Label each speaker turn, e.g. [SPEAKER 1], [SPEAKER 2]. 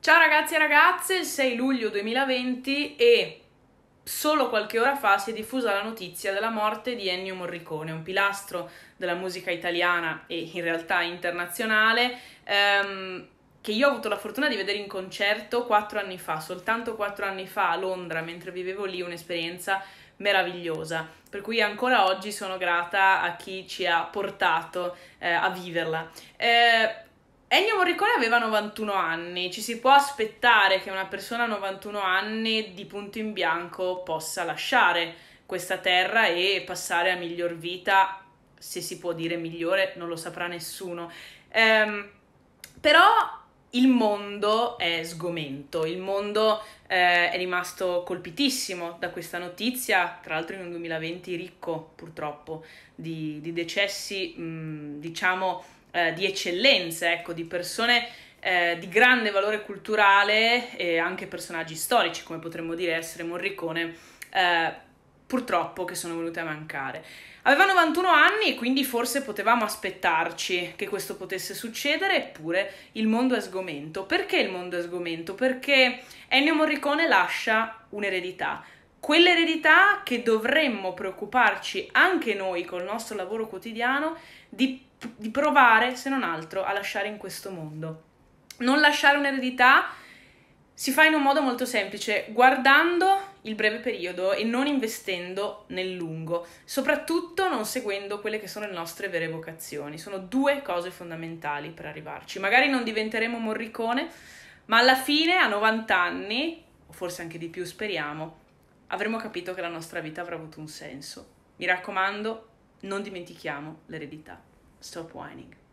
[SPEAKER 1] Ciao ragazzi e ragazze, il 6 luglio 2020 e solo qualche ora fa si è diffusa la notizia della morte di Ennio Morricone, un pilastro della musica italiana e in realtà internazionale, ehm, che io ho avuto la fortuna di vedere in concerto quattro anni fa, soltanto quattro anni fa a Londra, mentre vivevo lì un'esperienza meravigliosa, per cui ancora oggi sono grata a chi ci ha portato eh, a viverla. Eh, Ennio Morricone aveva 91 anni, ci si può aspettare che una persona a 91 anni di punto in bianco possa lasciare questa terra e passare a miglior vita, se si può dire migliore, non lo saprà nessuno. Ehm, però il mondo è sgomento, il mondo eh, è rimasto colpitissimo da questa notizia, tra l'altro in un 2020 ricco purtroppo di, di decessi, mh, mm, diciamo eh, di eccellenze, ecco, di persone eh, di grande valore culturale e anche personaggi storici, come potremmo dire essere Morricone, eh, purtroppo che sono venute a mancare. Aveva 91 anni e quindi forse potevamo aspettarci che questo potesse succedere, eppure il mondo è sgomento. Perché il mondo è sgomento? Perché Ennio Morricone lascia un'eredità quell'eredità che dovremmo preoccuparci anche noi col nostro lavoro quotidiano di, di provare, se non altro, a lasciare in questo mondo. Non lasciare un'eredità si fa in un modo molto semplice, guardando il breve periodo e non investendo nel lungo, soprattutto non seguendo quelle che sono le nostre vere vocazioni. Sono due cose fondamentali per arrivarci. Magari non diventeremo Morricone, ma alla fine, a 90 anni, o forse anche di più speriamo, avremo capito che la nostra vita avrà avuto un senso. Mi raccomando, non dimentichiamo l'eredità. Stop whining.